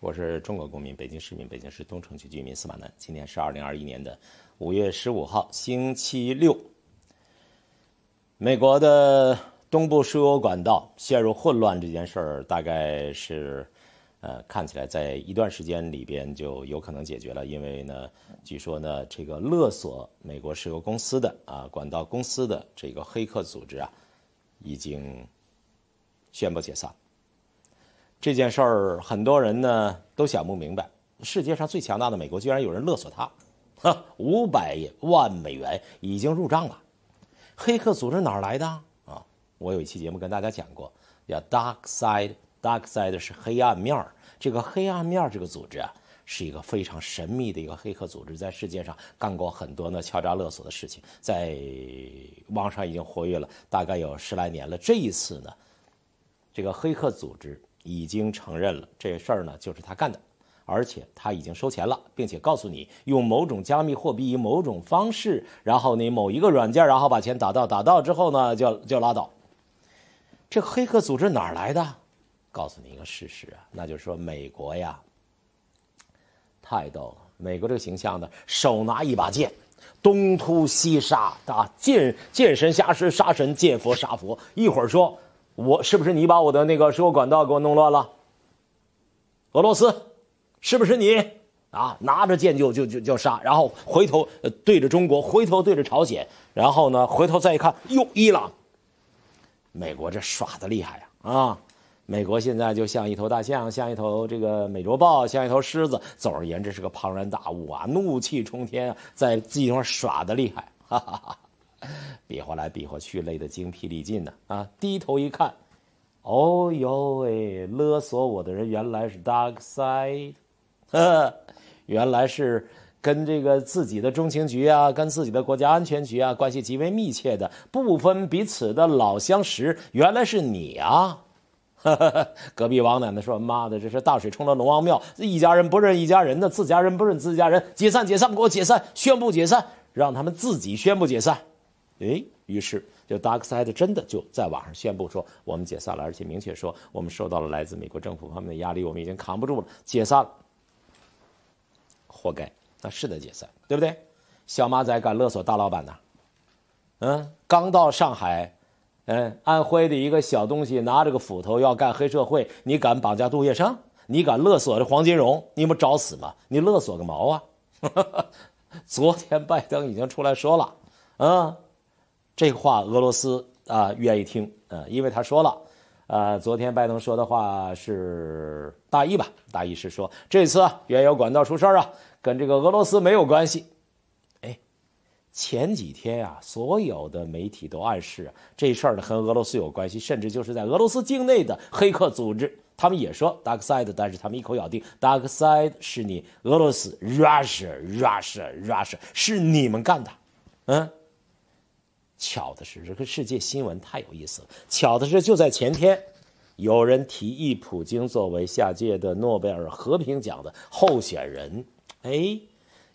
我是中国公民、北京市民、北京市东城区居民司马南。今天是二零二一年的五月十五号，星期六。美国的东部输油管道陷入混乱这件事儿，大概是呃，看起来在一段时间里边就有可能解决了，因为呢，据说呢，这个勒索美国石油公司的啊，管道公司的这个黑客组织啊，已经宣布解散。这件事儿，很多人呢都想不明白，世界上最强大的美国，居然有人勒索他，哈，五百万美元已经入账了。黑客组织哪来的啊？我有一期节目跟大家讲过，叫 Dark Side，Dark Side 是黑暗面儿。这个黑暗面儿这个组织啊，是一个非常神秘的一个黑客组织，在世界上干过很多呢敲诈勒索的事情，在网上已经活跃了大概有十来年了。这一次呢，这个黑客组织。已经承认了这事儿呢，就是他干的，而且他已经收钱了，并且告诉你用某种加密货币，以某种方式，然后你某一个软件，然后把钱打到，打到之后呢，就就拉倒。这黑客组织哪儿来的？告诉你一个事实啊，那就是说美国呀，太逗了。美国这个形象呢，手拿一把剑，东突西杀，啊，剑剑神杀神，杀神剑佛杀佛，一会儿说。我是不是你把我的那个输油管道给我弄乱了？俄罗斯，是不是你啊？拿着剑就就就就杀，然后回头对着中国，回头对着朝鲜，然后呢，回头再一看，哟，伊朗，美国这耍的厉害呀！啊，美国现在就像一头大象，像一头这个美洲豹，像一头狮子，总而言之是个庞然大物啊，怒气冲天，在地方耍的厉害，哈哈哈。比划来比划去，累得精疲力尽呢。啊，低头一看，哦哟喂，勒索我的人原来是 Dark Side，呵，原来是跟这个自己的中情局啊，跟自己的国家安全局啊关系极为密切的不分彼此的老相识。原来是你啊！呵呵呵，隔壁王奶奶说：“妈的，这是大水冲了龙王庙，一家人不认一家人的，自家人不认自家人。”解散，解散，给我解散！宣布解散，让他们自己宣布解散。哎，于是就 Dark Side 真的就在网上宣布说我们解散了，而且明确说我们受到了来自美国政府方面的压力，我们已经扛不住了，解散了。活该，那是得解散，对不对？小马仔敢勒索大老板呐，嗯，刚到上海，嗯，安徽的一个小东西拿着个斧头要干黑社会，你敢绑架杜月笙？你敢勒索这黄金荣？你不找死吗？你勒索个毛啊！昨天拜登已经出来说了，啊。这话俄罗斯啊愿意听，呃，因为他说了，呃，昨天拜登说的话是大意吧，大意是说这次原油管道出事儿啊跟这个俄罗斯没有关系。哎，前几天啊所有的媒体都暗示这事儿呢和俄罗斯有关系，甚至就是在俄罗斯境内的黑客组织，他们也说 DarkSide，但是他们一口咬定 DarkSide 是你俄罗斯 Russia Russia Russia 是你们干的，嗯。巧的是，这个世界新闻太有意思了。巧的是，就在前天，有人提议普京作为下届的诺贝尔和平奖的候选人。哎，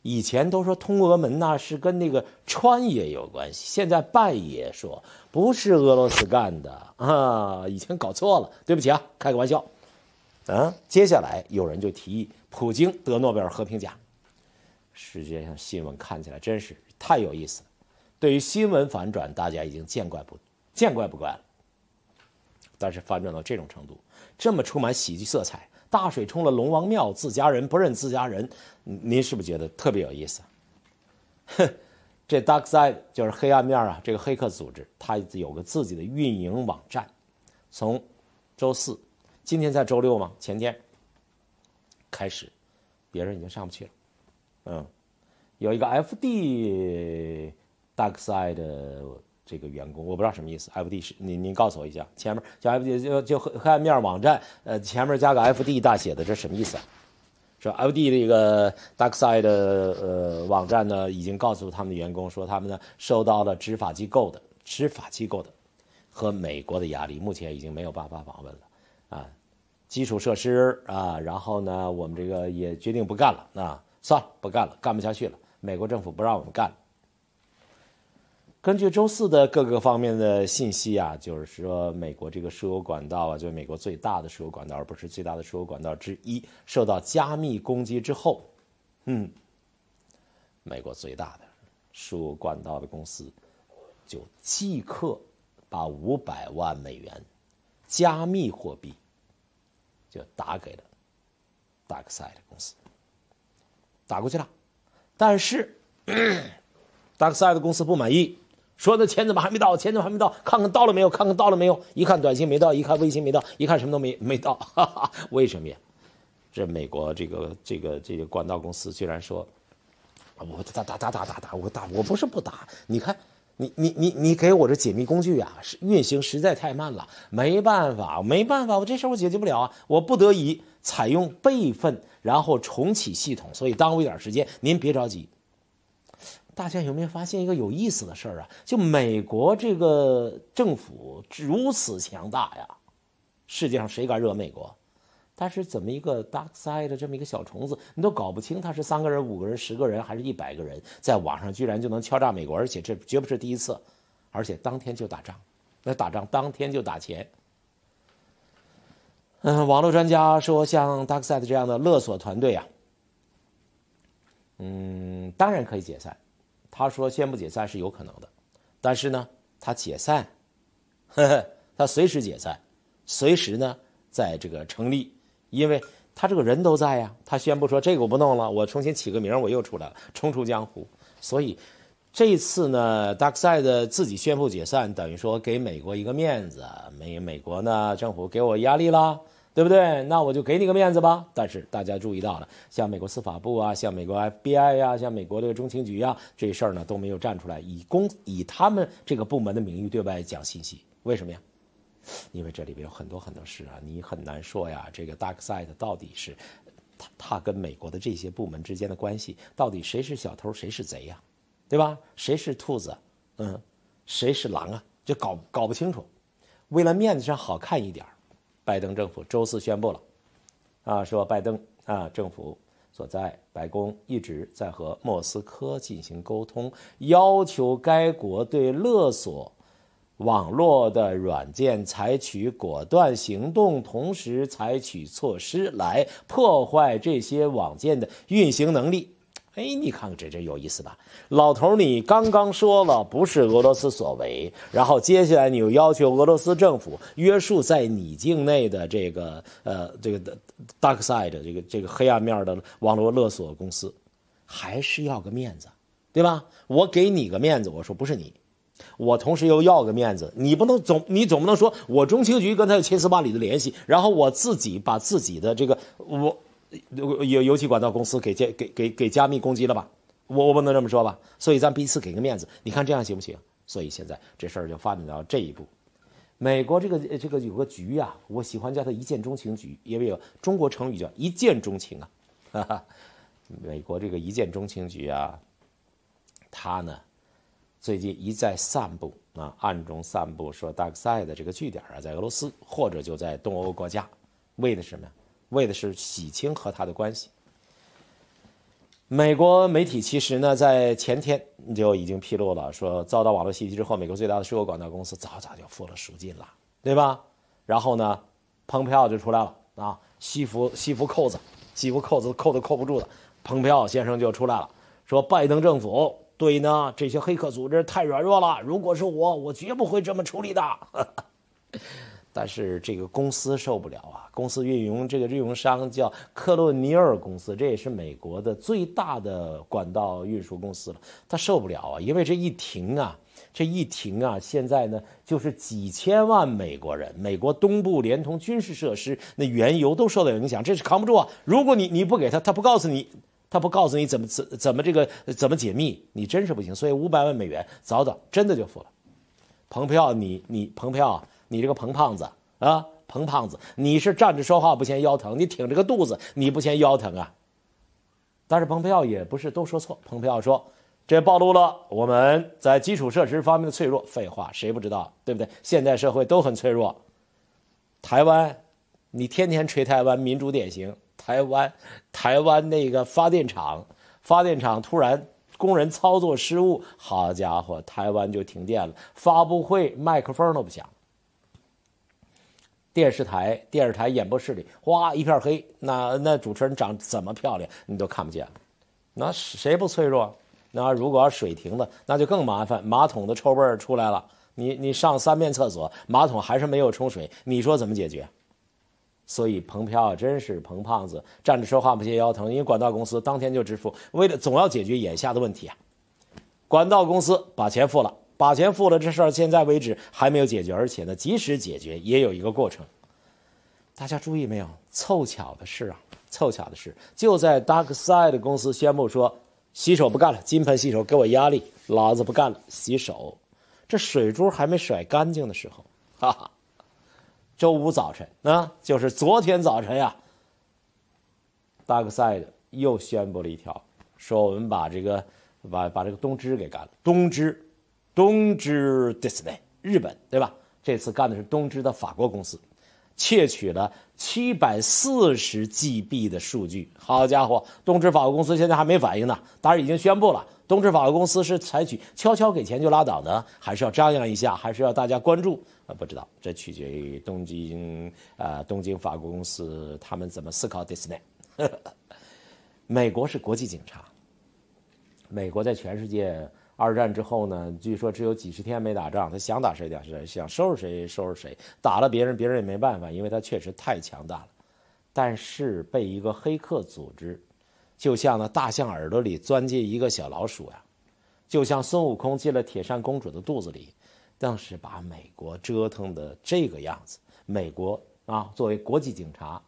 以前都说通俄门呐是跟那个川爷有关系，现在拜爷说不是俄罗斯干的啊，以前搞错了，对不起啊，开个玩笑。啊，接下来有人就提议普京得诺贝尔和平奖。世界上新闻看起来真是太有意思了。对于新闻反转，大家已经见怪不见怪不怪了。但是反转到这种程度，这么充满喜剧色彩，大水冲了龙王庙，自家人不认自家人，您是不是觉得特别有意思？哼，这 dark side 就是黑暗面啊。这个黑客组织，它有个自己的运营网站，从周四，今天在周六吗？前天开始，别人已经上不去了。嗯，有一个 FD。Darkside 的这个员工，我不知道什么意思。FD 是您您告诉我一下，前面就 FD 就就黑暗面网站，呃，前面加个 FD 大写的，这什么意思啊？说 FD 这个 Darkside 呃网站呢，已经告诉他们的员工说，他们呢受到了执法机构的执法机构的和美国的压力，目前已经没有办法访问了啊，基础设施啊，然后呢，我们这个也决定不干了，那算了，不干了，干不下去了，美国政府不让我们干。根据周四的各个方面的信息啊，就是说，美国这个输油管道啊，就是美国最大的输油管道，而不是最大的输油管道之一，受到加密攻击之后，嗯，美国最大的输油管道的公司就即刻把五百万美元加密货币就打给了 DarkSide 公司，打过去了，但是 DarkSide 公司不满意。说那钱怎么还没到？钱怎么还没到？看看到了没有？看看到了没有？一看短信没到，一看微信没到，一看什么都没没到。为什么呀？这美国这个这个这个管道公司居然说，我打打打打打打，我打我不是不打。你看，你你你你给我这解密工具啊，是运行实在太慢了，没办法没办法，我这事儿我解决不了啊，我不得已采用备份，然后重启系统，所以耽误一点时间，您别着急。大家有没有发现一个有意思的事儿啊？就美国这个政府如此强大呀，世界上谁敢惹美国？但是怎么一个 Darkside 的这么一个小虫子，你都搞不清他是三个人、五个人、十个人，还是一百个人，在网上居然就能敲诈美国，而且这绝不是第一次，而且当天就打仗，那打仗当天就打钱。嗯，网络专家说，像 Darkside 这样的勒索团队啊，嗯，当然可以解散。他说：“宣布解散是有可能的，但是呢，他解散，呵呵，他随时解散，随时呢，在这个成立，因为他这个人都在呀。他宣布说这个我不弄了，我重新起个名，我又出来了，重出江湖。所以这次呢，Darkside 自己宣布解散，等于说给美国一个面子，美美国呢政府给我压力啦。”对不对？那我就给你个面子吧。但是大家注意到了，像美国司法部啊，像美国 FBI 呀，像美国的中情局啊，这事儿呢都没有站出来，以公以他们这个部门的名义对外讲信息。为什么呀？因为这里边有很多很多事啊，你很难说呀。这个 DarkSide 到底是他他跟美国的这些部门之间的关系，到底谁是小偷，谁是贼呀？对吧？谁是兔子？嗯，谁是狼啊？就搞搞不清楚。为了面子上好看一点拜登政府周四宣布了，啊，说拜登啊政府所在白宫一直在和莫斯科进行沟通，要求该国对勒索网络的软件采取果断行动，同时采取措施来破坏这些网件的运行能力。哎，你看看这这有意思吧？老头，你刚刚说了不是俄罗斯所为，然后接下来你又要求俄罗斯政府约束在你境内的这个呃这个 dark side 这个这个黑暗面的网络勒索公司，还是要个面子，对吧？我给你个面子，我说不是你，我同时又要个面子，你不能总你总不能说我中情局跟他有千丝万缕的联系，然后我自己把自己的这个我。油油气管道公司给加给给给加密攻击了吧？我我不能这么说吧？所以咱彼此给个面子，你看这样行不行？所以现在这事儿就发展到这一步。美国这个这个有个局啊，我喜欢叫它“一见钟情局”，因为有中国成语叫“一见钟情”啊。哈哈，美国这个“一见钟情局”啊，他呢最近一再散布啊，暗中散布说，大赛的这个据点啊，在俄罗斯或者就在东欧国家，为的什么呀？为的是洗清和他的关系。美国媒体其实呢，在前天就已经披露了，说遭到网络袭击之后，美国最大的石油管道公司早早就付了赎金了，对吧？然后呢，蓬佩奥就出来了啊，西服西服扣子，西服扣子扣都扣不住的，蓬佩奥先生就出来了，说拜登政府对呢这些黑客组织太软弱了，如果是我，我绝不会这么处理的。但是这个公司受不了啊！公司运营这个运营商叫克洛尼尔公司，这也是美国的最大的管道运输公司了。他受不了啊，因为这一停啊，这一停啊，现在呢就是几千万美国人，美国东部连通军事设施那原油都受到影响，这是扛不住啊！如果你你不给他，他不告诉你，他不告诉你怎么怎怎么这个怎么解密，你真是不行。所以五百万美元，早早真的就付了。彭票，你你彭票。你这个彭胖子啊，彭胖子，你是站着说话不嫌腰疼，你挺着个肚子，你不嫌腰疼啊？但是蓬佩奥也不是都说错。蓬佩奥说，这暴露了我们在基础设施方面的脆弱。废话，谁不知道？对不对？现代社会都很脆弱。台湾，你天天吹台湾民主典型，台湾，台湾那个发电厂，发电厂突然工人操作失误，好家伙，台湾就停电了，发布会麦克风都不响。电视台，电视台演播室里哗一片黑，那那主持人长怎么漂亮你都看不见了。那谁不脆弱？那如果水停了，那就更麻烦。马桶的臭味儿出来了，你你上三遍厕所，马桶还是没有冲水，你说怎么解决？所以彭飘真是彭胖子站着说话不嫌腰疼，因为管道公司当天就支付，为了总要解决眼下的问题啊。管道公司把钱付了。把钱付了，这事儿现在为止还没有解决，而且呢，即使解决也有一个过程。大家注意没有？凑巧的是啊，凑巧的是，就在 Darkside 公司宣布说洗手不干了，金盆洗手，给我压力，老子不干了，洗手，这水珠还没甩干净的时候，哈哈。周五早晨，啊，就是昨天早晨呀，Darkside 又宣布了一条，说我们把这个把把这个东芝给干了，东芝。东芝 Disney 日本对吧？这次干的是东芝的法国公司，窃取了七百四十 GB 的数据。好家伙，东芝法国公司现在还没反应呢。当然已经宣布了，东芝法国公司是采取悄悄给钱就拉倒呢，还是要张扬一下，还是要大家关注？呃，不知道，这取决于东京啊，东京法国公司他们怎么思考 Disney。美国是国际警察，美国在全世界。二战之后呢，据说只有几十天没打仗，他想打谁打谁，想收拾谁收拾谁，打了别人，别人也没办法，因为他确实太强大了。但是被一个黑客组织，就像那大象耳朵里钻进一个小老鼠呀，就像孙悟空进了铁扇公主的肚子里，当是把美国折腾的这个样子。美国啊，作为国际警察。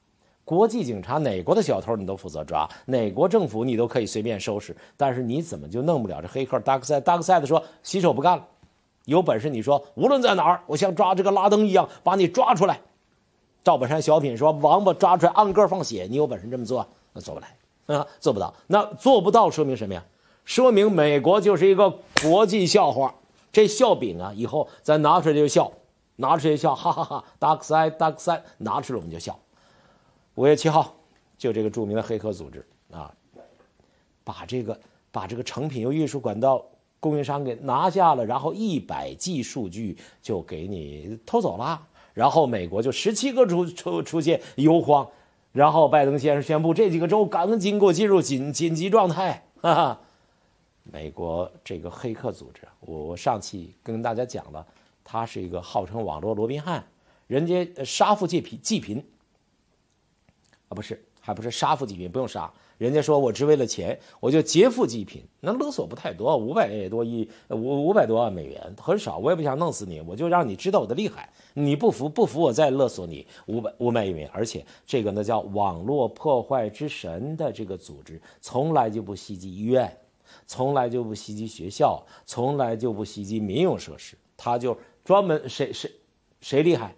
国际警察哪国的小偷你都负责抓，哪国政府你都可以随便收拾，但是你怎么就弄不了这黑客 Darkside？Darkside 说洗手不干了，有本事你说无论在哪儿，我像抓这个拉登一样把你抓出来。赵本山小品说王八抓出来按个放血，你有本事这么做，那做不来啊，做不到，那做不到说明什么呀？说明美国就是一个国际笑话，这笑柄啊，以后咱拿出来就笑，拿出来就笑，哈哈哈，Darkside Darkside 拿出来我们就笑。五月七号，就这个著名的黑客组织啊，把这个把这个成品油运输管道供应商给拿下了，然后一百 G 数据就给你偷走了，然后美国就十七个出出出现油荒，然后拜登先生宣布这几个州赶紧给我进入紧紧急状态。哈哈。美国这个黑客组织，我上期跟大家讲了，他是一个号称网络罗宾汉，人家杀富济贫济贫。啊，不是，还不是杀富济贫，不用杀。人家说我只为了钱，我就劫富济贫，那勒索不太多，五百多亿，五五百多万美元，很少。我也不想弄死你，我就让你知道我的厉害。你不服，不服我再勒索你五百五百亿美元。而且这个那叫网络破坏之神的这个组织，从来就不袭击医院，从来就不袭击学校，从来就不袭击民用设施。他就专门谁谁谁厉害，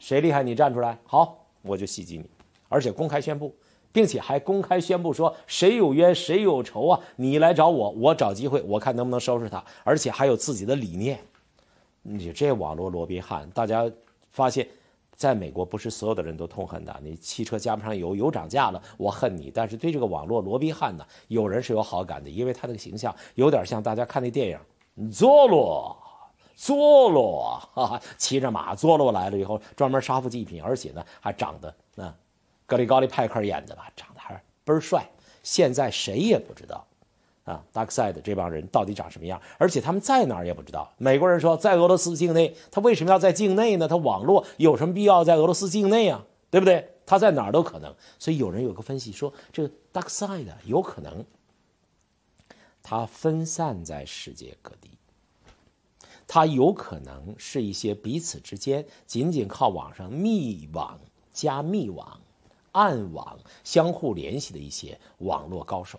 谁厉害你站出来，好，我就袭击你。而且公开宣布，并且还公开宣布说谁有冤谁有仇啊！你来找我，我找机会，我看能不能收拾他。而且还有自己的理念，你这网络罗宾汉，大家发现，在美国不是所有的人都痛恨的。你汽车加不上油，油涨价了，我恨你。但是对这个网络罗宾汉呢，有人是有好感的，因为他那个形象有点像大家看那电影，佐罗，佐罗，哈哈，骑着马佐罗来了以后，专门杀富济贫，而且呢还长得，嗯。格里高利·派克演的吧，长得还倍儿帅。现在谁也不知道，啊，Dark Side 这帮人到底长什么样，而且他们在哪儿也不知道。美国人说在俄罗斯境内，他为什么要在境内呢？他网络有什么必要在俄罗斯境内啊？对不对？他在哪儿都可能。所以有人有个分析说，这个 Dark Side 有可能，他分散在世界各地，他有可能是一些彼此之间仅仅靠网上密网加密网。暗网相互联系的一些网络高手，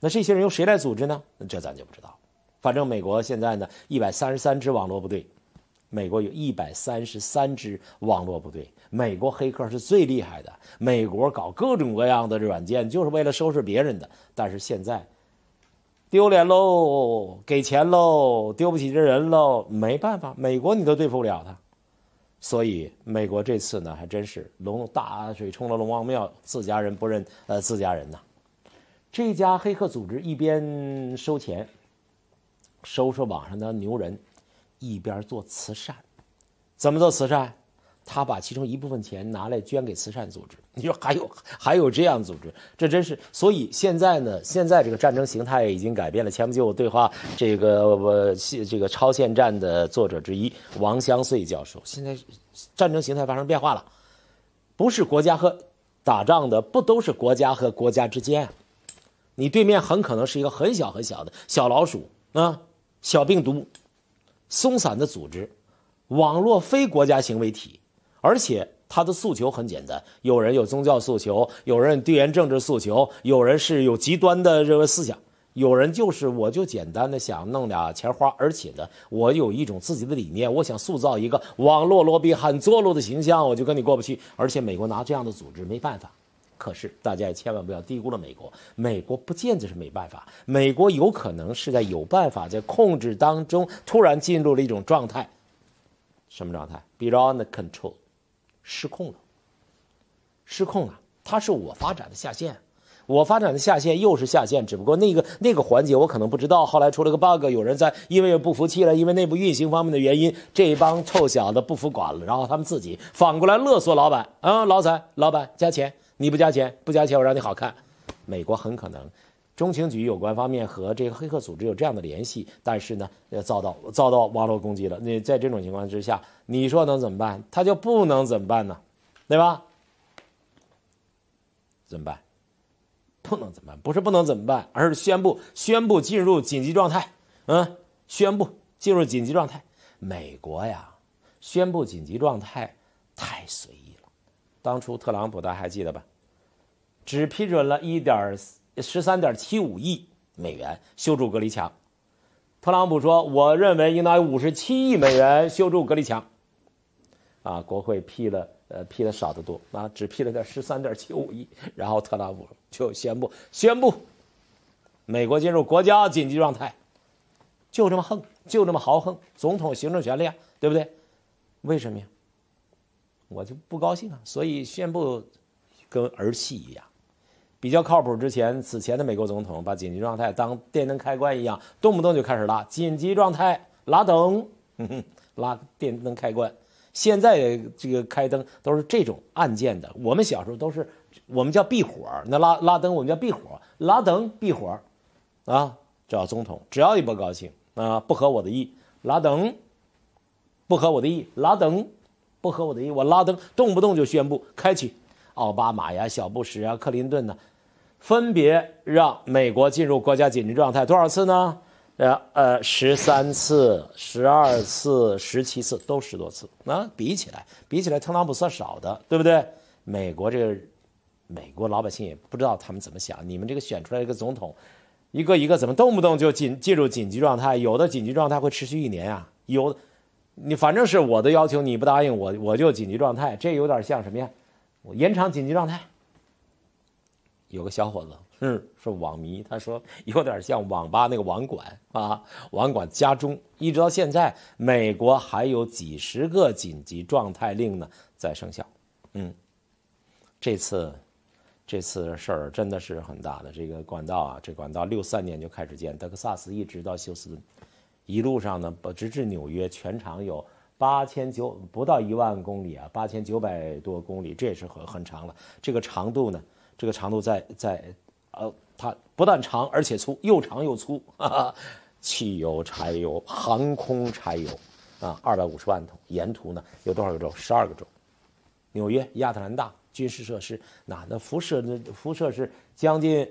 那这些人由谁来组织呢？这咱就不知道。反正美国现在呢，一百三十三支网络部队，美国有一百三十三支网络部队。美国黑客是最厉害的，美国搞各种各样的软件，就是为了收拾别人的。但是现在丢脸喽，给钱喽，丢不起这人喽，没办法，美国你都对付不了他。所以，美国这次呢还真是龙大水冲了龙王庙，自家人不认呃自家人呢。这家黑客组织一边收钱，收收网上的牛人，一边做慈善，怎么做慈善？他把其中一部分钱拿来捐给慈善组织。你说还有还有这样组织，这真是所以现在呢，现在这个战争形态已经改变了。前不久我对话这个我这个超限战的作者之一王相穗教授，现在战争形态发生变化了，不是国家和打仗的不都是国家和国家之间，你对面很可能是一个很小很小的小老鼠啊，小病毒，松散的组织，网络非国家行为体。而且他的诉求很简单：有人有宗教诉求，有人地缘政治诉求，有人是有极端的认为思想，有人就是我就简单的想弄俩钱花。而且呢，我有一种自己的理念，我想塑造一个网络罗宾汉作落的形象，我就跟你过不去。而且美国拿这样的组织没办法，可是大家也千万不要低估了美国，美国不见得是没办法，美国有可能是在有办法在控制当中突然进入了一种状态，什么状态？Beyond control。失控了，失控了。它是我发展的下线，我发展的下线又是下线，只不过那个那个环节我可能不知道。后来出了个 bug，有人在因为不服气了，因为内部运行方面的原因，这帮臭小子不服管了，然后他们自己反过来勒索老板啊，老板，老板加钱，你不加钱，不加钱我让你好看。美国很可能。中情局有关方面和这个黑客组织有这样的联系，但是呢，呃，遭到遭到网络攻击了。那在这种情况之下，你说能怎么办？他就不能怎么办呢？对吧？怎么办？不能怎么办？不是不能怎么办，而是宣布宣布进入紧急状态。嗯，宣布进入紧急状态。美国呀，宣布紧急状态太随意了。当初特朗普，大家还记得吧？只批准了一点十三点七五亿美元修筑隔离墙，特朗普说：“我认为应当有五十七亿美元修筑隔离墙。”啊，国会批了，呃，批的少得多啊，只批了点十三点七五亿。然后特朗普就宣布，宣布美国进入国家紧急状态，就这么横，就这么豪横，总统行政权力啊，对不对？为什么呀？我就不高兴啊，所以宣布跟儿戏一样。比较靠谱。之前此前的美国总统把紧急状态当电灯开关一样，动不动就开始拉紧急状态拉灯，拉电灯开关。现在这个开灯都是这种按键的。我们小时候都是，我们叫闭火。那拉拉灯，我们叫闭火，拉灯闭火，啊，找总统，只要一不高兴啊，不合我的意，拉灯，不合我的意，拉灯，不合我的意，我拉灯，动不动就宣布开启。奥巴马呀，小布什啊，克林顿呢？分别让美国进入国家紧急状态多少次呢？呃呃，十三次、十二次、十七次，都十多次。那比起来，比起来特朗普算少的，对不对？美国这个，美国老百姓也不知道他们怎么想。你们这个选出来一个总统，一个一个怎么动不动就进进入紧急状态？有的紧急状态会持续一年啊。有，你反正是我的要求，你不答应我，我就紧急状态。这有点像什么呀？我延长紧急状态。有个小伙子，嗯，是网迷。他说 有点像网吧那个网管啊，网管家中。一直到现在，美国还有几十个紧急状态令呢在生效。嗯，这次，这次事儿真的是很大的。这个管道啊，这管道六三年就开始建，德克萨斯一直到休斯顿，一路上呢，直至纽约，全长有八千九不到一万公里啊，八千九百多公里，这也是很很长了。这个长度呢？这个长度在在，呃，它不但长而且粗，又长又粗。汽油、柴油、航空柴油，啊，二百五十万桶。沿途呢有多少个州？十二个州，纽约、亚特兰大、军事设施。那那辐射那辐射是将近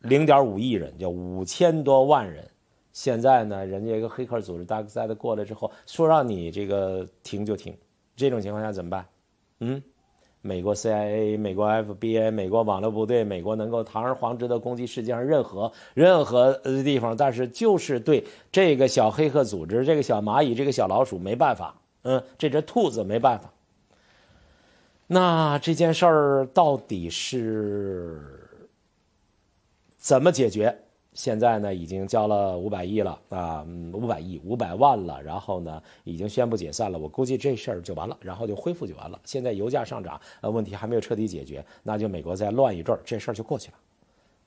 零点五亿人，就五千多万人。现在呢，人家一个黑客组织 DarkSide 过来之后，说让你这个停就停。这种情况下怎么办？嗯？美国 CIA、美国 FBI、美国网络部队，美国能够堂而皇之的攻击世界上任何任何地方，但是就是对这个小黑客组织、这个小蚂蚁、这个小老鼠没办法。嗯，这只兔子没办法。那这件事儿到底是怎么解决？现在呢，已经交了五百亿了啊，五百亿、五百万了。然后呢，已经宣布解散了。我估计这事儿就完了，然后就恢复就完了。现在油价上涨，呃，问题还没有彻底解决，那就美国再乱一阵儿，这事儿就过去了。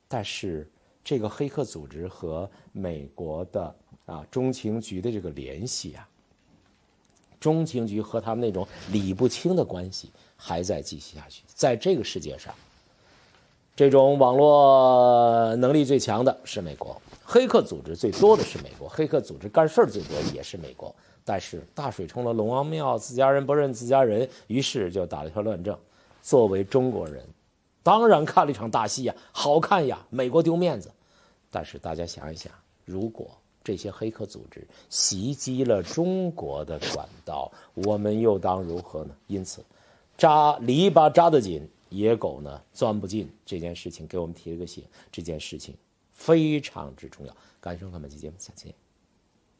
但是这个黑客组织和美国的啊中情局的这个联系啊，中情局和他们那种理不清的关系还在继续下去，在这个世界上。这种网络能力最强的是美国，黑客组织最多的是美国，黑客组织干事儿最多也是美国。但是大水冲了龙王庙，自家人不认自家人，于是就打了一条乱政。作为中国人，当然看了一场大戏呀，好看呀，美国丢面子。但是大家想一想，如果这些黑客组织袭击了中国的管道，我们又当如何呢？因此，扎篱笆扎得紧。野狗呢钻不进这件事情，给我们提了个醒。这件事情非常之重要。感谢收看本期节目，下期见。